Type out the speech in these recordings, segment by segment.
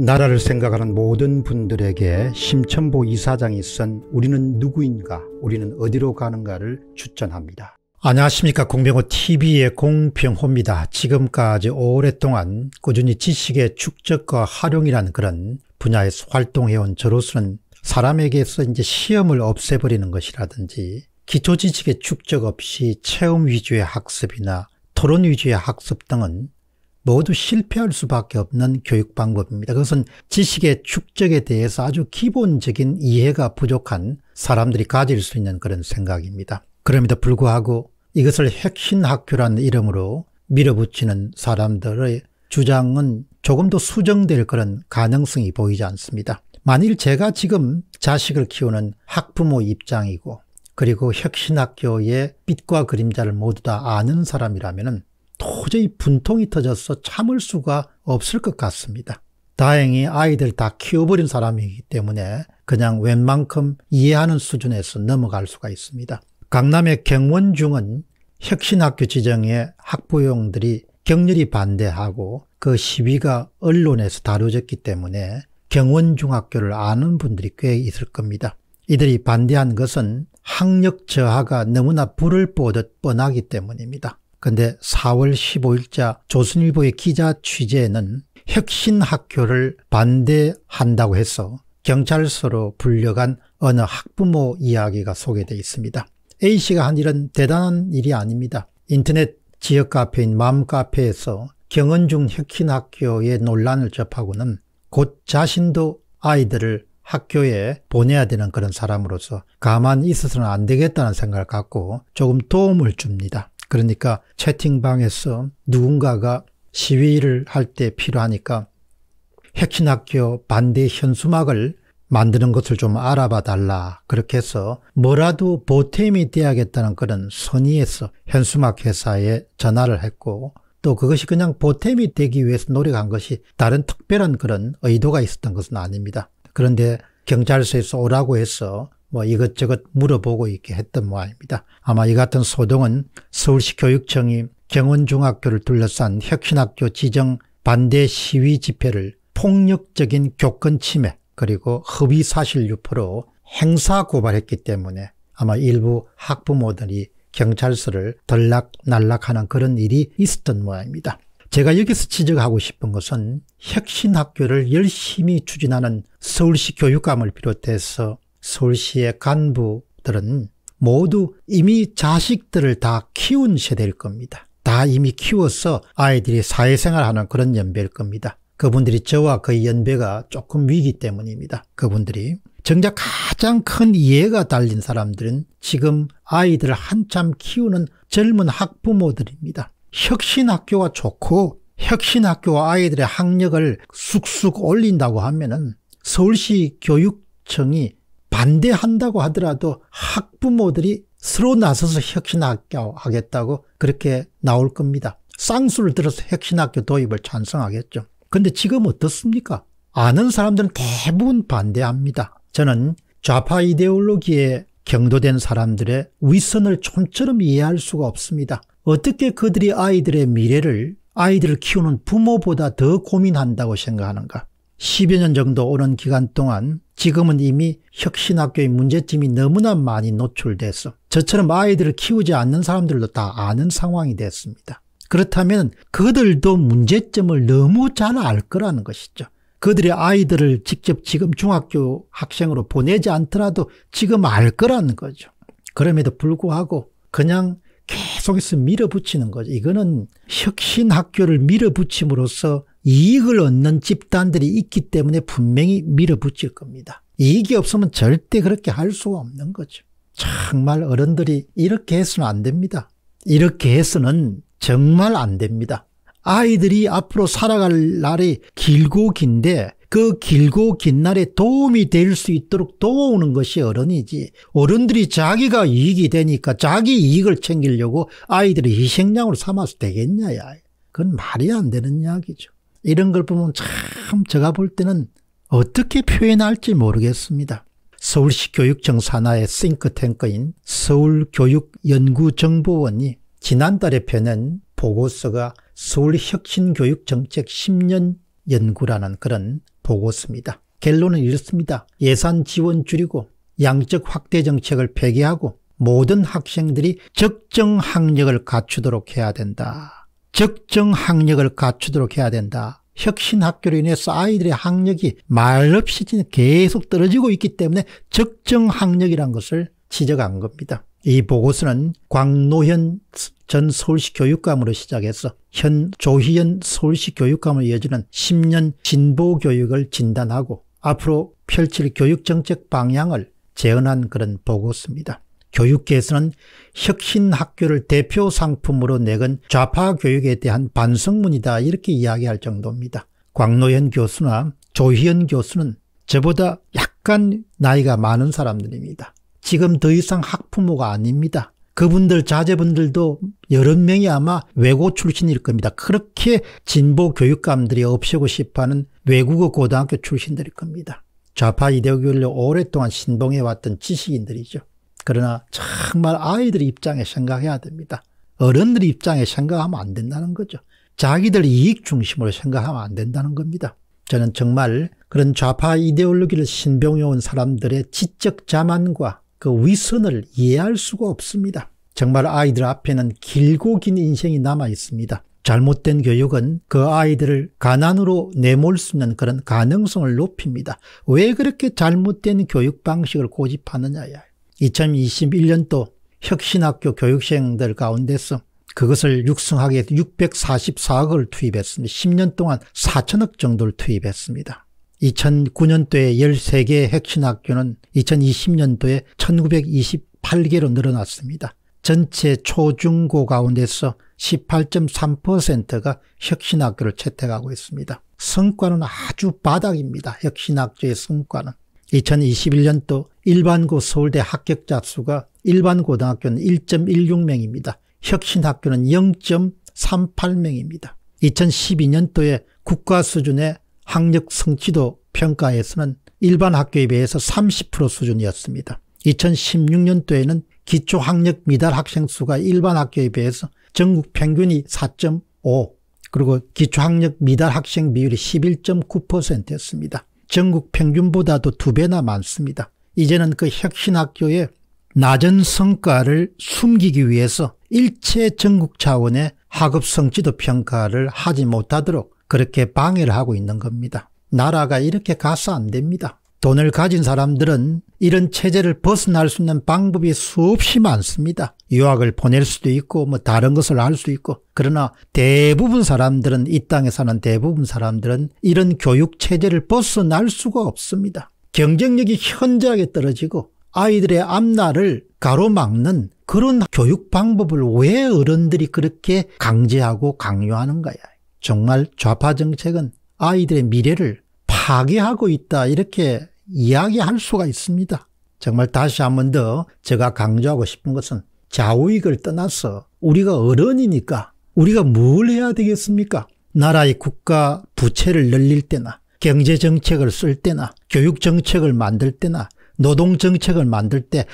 나라를 생각하는 모든 분들에게 심천보 이사장이 쓴 우리는 누구인가 우리는 어디로 가는가를 추천합니다. 안녕하십니까 공병호TV의 공병호입니다. 지금까지 오랫동안 꾸준히 지식의 축적과 활용이라는 그런 분야에서 활동해온 저로서는 사람에게서 이제 시험을 없애버리는 것이라든지 기초 지식의 축적 없이 체험 위주의 학습이나 토론 위주의 학습 등은 모두 실패할 수밖에 없는 교육 방법입니다. 그것은 지식의 축적에 대해서 아주 기본적인 이해가 부족한 사람들이 가질 수 있는 그런 생각입니다. 그럼에도 불구하고 이것을 혁신 학교라는 이름으로 밀어붙이는 사람들의 주장은 조금 더 수정될 그런 가능성이 보이지 않습니다. 만일 제가 지금 자식을 키우는 학부모 입장이고 그리고 혁신학교의 빛과 그림자를 모두 다 아는 사람이라면 도저히 분통이 터져서 참을 수가 없을 것 같습니다. 다행히 아이들 다 키워버린 사람이기 때문에 그냥 웬만큼 이해하는 수준에서 넘어갈 수가 있습니다. 강남의 경원중은 혁신학교 지정에 학부형들이 격렬히 반대하고 그 시위가 언론에서 다뤄졌기 때문에 경원중학교를 아는 분들이 꽤 있을 겁니다. 이들이 반대한 것은 학력 저하가 너무나 불을 뽀듯 뻔하기 때문입니다. 근데 4월 15일자 조선일보의 기자 취재에는 혁신학교를 반대한다고 해서 경찰서로 불려간 어느 학부모 이야기가 소개되어 있습니다. A씨가 한 일은 대단한 일이 아닙니다. 인터넷 지역 카페인 맘카페에서 경은중 혁신학교의 논란을 접하고는 곧 자신도 아이들을 학교에 보내야 되는 그런 사람으로서 가만히 있어서는 안 되겠다는 생각을 갖고 조금 도움을 줍니다. 그러니까 채팅방에서 누군가가 시위를 할 때 필요하니까 핵신학교 반대 현수막을 만드는 것을 좀 알아봐 달라 그렇게 해서 뭐라도 보탬이 돼야겠다는 그런 선의에서 현수막 회사에 전화를 했고 또 그것이 그냥 보탬이 되기 위해서 노력한 것이 다른 특별한 그런 의도가 있었던 것은 아닙니다. 그런데 경찰서에서 오라고 해서 뭐 이것저것 물어보고 있게 했던 모양입니다. 아마 이 같은 소동은 서울시 교육청이 경원중학교를 둘러싼 혁신학교 지정 반대 시위 집회를 폭력적인 교권 침해 그리고 허위 사실 유포로 행사 고발했기 때문에 아마 일부 학부모들이 경찰서를 덜락날락하는 그런 일이 있었던 모양입니다. 제가 여기서 지적하고 싶은 것은 혁신학교를 열심히 추진하는 서울시 교육감을 비롯해서 서울시의 간부들은 모두 이미 자식들을 다 키운 세대일 겁니다. 다 이미 키워서 아이들이 사회생활하는 그런 연배일 겁니다. 그분들이 저와 그의 연배가 조금 위기 때문입니다. 그분들이 정작 가장 큰 이해가 달린 사람들은 지금 아이들을 한참 키우는 젊은 학부모들입니다. 혁신학교가 좋고 혁신학교와 아이들의 학력을 쑥쑥 올린다고 하면 은 서울시 교육청이 반대한다고 하더라도 학부모들이 서로 나서서 혁신학교 하겠다고 그렇게 나올 겁니다. 쌍수를 들어서 혁신학교 도입을 찬성하겠죠. 근데 지금 어떻습니까? 아는 사람들은 대부분 반대합니다. 저는 좌파 이데올로기에 경도된 사람들의 위선을 좀처럼 이해할 수가 없습니다. 어떻게 그들이 아이들의 미래를 아이들을 키우는 부모보다 더 고민한다고 생각하는가? 10여 년 정도 오는 기간 동안 지금은 이미 혁신학교의 문제점이 너무나 많이 노출돼서 저처럼 아이들을 키우지 않는 사람들도 다 아는 상황이 됐습니다. 그렇다면 그들도 문제점을 너무 잘 알 거라는 것이죠. 그들의 아이들을 직접 지금 중학교 학생으로 보내지 않더라도 지금 알 거라는 거죠. 그럼에도 불구하고 그냥 계속해서 밀어붙이는 거죠. 이거는 혁신학교를 밀어붙임으로써 이익을 얻는 집단들이 있기 때문에 분명히 밀어붙일 겁니다. 이익이 없으면 절대 그렇게 할 수가 없는 거죠. 정말 어른들이 이렇게 해서는 안 됩니다. 이렇게 해서는 정말 안 됩니다. 아이들이 앞으로 살아갈 날이 길고 긴데 그 길고 긴 날에 도움이 될 수 있도록 도우는 것이 어른이지 어른들이 자기가 이익이 되니까 자기 이익을 챙기려고 아이들이 희생양으로 삼아서 되겠냐 야 그건 말이 안 되는 이야기죠. 이런 걸 보면 참 제가 볼 때는 어떻게 표현할지 모르겠습니다. 서울시 교육청 산하의 싱크탱크인 서울교육연구정보원이 지난달에 펴낸 보고서가 서울혁신교육정책 10년 연구라는 그런 보고서입니다. 결론은 이렇습니다. 예산 지원 줄이고 양적 확대 정책을 폐기하고 모든 학생들이 적정 학력을 갖추도록 해야 된다. 적정 학력을 갖추도록 해야 된다. 혁신학교로 인해서 아이들의 학력이 말없이 계속 떨어지고 있기 때문에 적정 학력이란 것을 지적한 겁니다. 이 보고서는 광노현 전 서울시 교육감으로 시작해서 현 조희연 서울시 교육감을 이어지는 10년 진보 교육을 진단하고 앞으로 펼칠 교육정책 방향을 재현한 그런 보고서입니다. 교육계에서는 혁신학교를 대표 상품으로 내건 좌파 교육에 대한 반성문이다 이렇게 이야기할 정도입니다. 광노현 교수나 조희연 교수는 저보다 약간 나이가 많은 사람들입니다. 지금 더 이상 학부모가 아닙니다. 그분들 자제분들도 여러 명이 아마 외고 출신일 겁니다. 그렇게 진보 교육감들이 없애고 싶어하는 외국어 고등학교 출신들일 겁니다. 좌파 이데올로기를 오랫동안 신봉해왔던 지식인들이죠. 그러나 정말 아이들 입장에 생각해야 됩니다. 어른들 입장에 생각하면 안 된다는 거죠. 자기들 이익 중심으로 생각하면 안 된다는 겁니다. 저는 정말 그런 좌파 이데올로기를 신병해온 사람들의 지적 자만과 그 위선을 이해할 수가 없습니다. 정말 아이들 앞에는 길고 긴 인생이 남아 있습니다. 잘못된 교육은 그 아이들을 가난으로 내몰 수 있는 그런 가능성을 높입니다. 왜 그렇게 잘못된 교육 방식을 고집하느냐야. 2021년도 혁신학교 교육생들 가운데서 그것을 육성하기 위해서 644억을 투입했습니다. 10년 동안 4천억 정도를 투입했습니다. 2009년도에 13개의 혁신학교는 2020년도에 1928개로 늘어났습니다. 전체 초중고 가운데서 18.3%가 혁신학교를 채택하고 있습니다. 성과는 아주 바닥입니다. 혁신학교의 성과는. 2021년도 일반고 서울대 합격자 수가 일반고등학교는 1.16명입니다. 혁신학교는 0.38명입니다. 2012년도에 국가 수준의 학력 성취도 평가에서는 일반 학교에 비해서 30% 수준이었습니다. 2016년도에는 기초학력 미달 학생 수가 일반 학교에 비해서 전국 평균이 4.5 그리고 기초학력 미달 학생 비율이 11.9%였습니다. 전국 평균보다도 두 배나 많습니다. 이제는 그 혁신학교의 낮은 성과를 숨기기 위해서 일체 전국 차원의 학업 성취도 평가를 하지 못하도록 그렇게 방해를 하고 있는 겁니다. 나라가 이렇게 가서 안 됩니다. 돈을 가진 사람들은 이런 체제를 벗어날 수 있는 방법이 수없이 많습니다. 유학을 보낼 수도 있고 뭐 다른 것을 할 수 있고 그러나 대부분 사람들은 이 땅에 사는 대부분 사람들은 이런 교육 체제를 벗어날 수가 없습니다. 경쟁력이 현저하게 떨어지고 아이들의 앞날을 가로막는 그런 교육 방법을 왜 어른들이 그렇게 강제하고 강요하는 거야. 정말 좌파 정책은 아이들의 미래를 파괴하고 있다 이렇게 이야기할 수가 있습니다. 정말 다시 한 번 더 제가 강조하고 싶은 것은 좌우익을 떠나서 우리가 어른이니까 우리가 뭘 해야 되겠습니까? 나라의 국가 부채를 늘릴 때나 경제정책을 쓸 때나 교육정책을 만들 때나 노동정책을 만들 때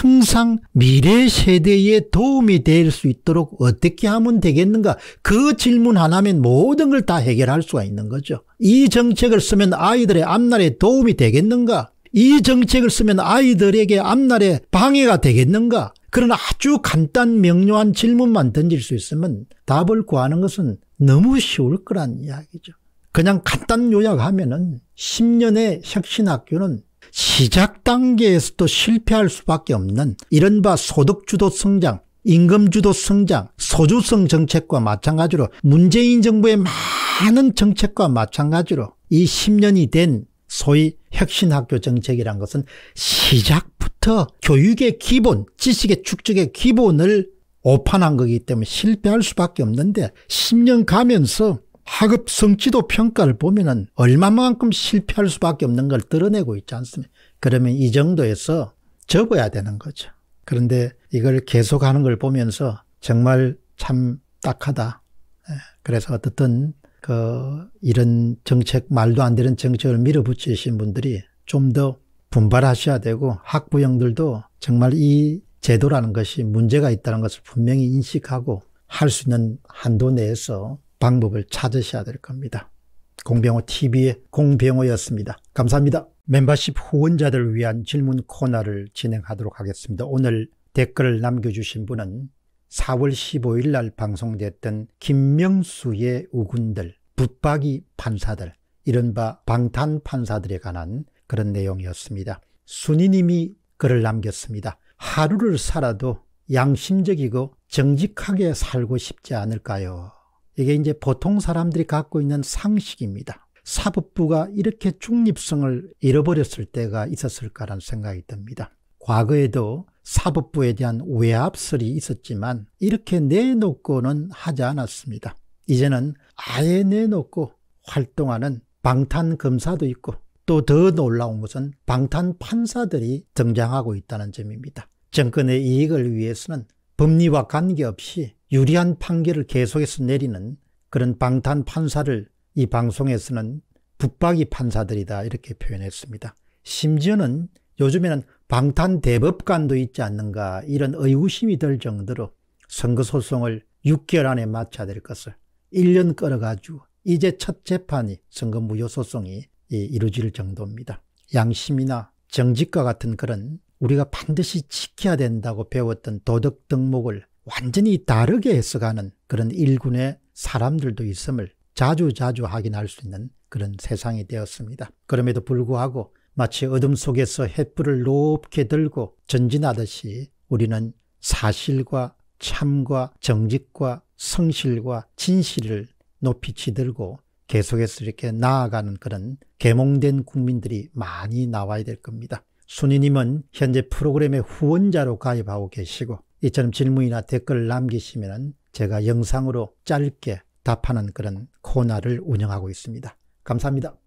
항상 미래 세대에 도움이 될 수 있도록 어떻게 하면 되겠는가 그 질문 하나면 모든 걸 다 해결할 수가 있는 거죠. 이 정책을 쓰면 아이들의 앞날에 도움이 되겠는가 이 정책을 쓰면 아이들에게 앞날에 방해가 되겠는가 그런 아주 간단 명료한 질문만 던질 수 있으면 답을 구하는 것은 너무 쉬울 거란 이야기죠. 그냥 간단 요약하면 은 10년의 혁신학교는 시작 단계에서도 실패할 수밖에 없는 이른바 소득주도 성장 임금주도 성장, 소주성 정책과 마찬가지로 문재인 정부의 많은 정책과 마찬가지로 이 10년이 된 소위 혁신학교 정책이란 것은 시작부터 교육의 기본, 지식의 축적의 기본을 오판한 거기 때문에 실패할 수밖에 없는데 10년 가면서 학업 성취도 평가를 보면은 얼마만큼 실패할 수밖에 없는 걸 드러내고 있지 않습니까? 그러면 이 정도에서 접어야 되는 거죠. 그런데 이걸 계속하는 걸 보면서 정말 참 딱하다. 예, 그래서 어떻든 그 이런 정책 말도 안 되는 정책을 밀어붙이신 분들이 좀 더 분발하셔야 되고 학부형들도 정말 이 제도라는 것이 문제가 있다는 것을 분명히 인식하고 할 수 있는 한도 내에서 방법을 찾으셔야 될 겁니다. 공병호 TV의 공병호였습니다. 감사합니다. 멤버십 후원자들을 위한 질문 코너를 진행하도록 하겠습니다. 오늘 댓글을 남겨주신 분은 4월 15일 날 방송됐던 김명수의 우군들, 붙박이 판사들, 이른바 방탄 판사들에 관한 그런 내용이었습니다. 순이님이 글을 남겼습니다. 하루를 살아도 양심적이고 정직하게 살고 싶지 않을까요? 이게 이제 보통 사람들이 갖고 있는 상식입니다. 사법부가 이렇게 중립성을 잃어버렸을 때가 있었을까라는 생각이 듭니다. 과거에도 사법부에 대한 외압설이 있었지만 이렇게 내놓고는 하지 않았습니다. 이제는 아예 내놓고 활동하는 방탄검사도 있고 또 더 놀라운 것은 방탄판사들이 등장하고 있다는 점입니다. 정권의 이익을 위해서는 법리와 관계없이 유리한 판결을 계속해서 내리는 그런 방탄 판사를 이 방송에서는 북박이 판사들이다 이렇게 표현했습니다. 심지어는 요즘에는 방탄 대법관도 있지 않는가 이런 의구심이 들 정도로 선거소송을 6개월 안에 마쳐야 될 것을 1년 끌어가지고 이제 첫 재판이 선거 무효소송이 이루어질 정도입니다. 양심이나 정직과 같은 그런 우리가 반드시 지켜야 된다고 배웠던 도덕 덕목을 완전히 다르게 해석하는 그런 일군의 사람들도 있음을 자주자주 확인할 수 있는 그런 세상이 되었습니다. 그럼에도 불구하고 마치 어둠 속에서 횃불을 높게 들고 전진하듯이 우리는 사실과 참과 정직과 성실과 진실을 높이 치들고 계속해서 이렇게 나아가는 그런 개몽된 국민들이 많이 나와야 될 겁니다. 순이님은 현재 프로그램의 후원자로 가입하고 계시고 이처럼 질문이나 댓글을 남기시면 제가 영상으로 짧게 답하는 그런 코너를 운영하고 있습니다. 감사합니다.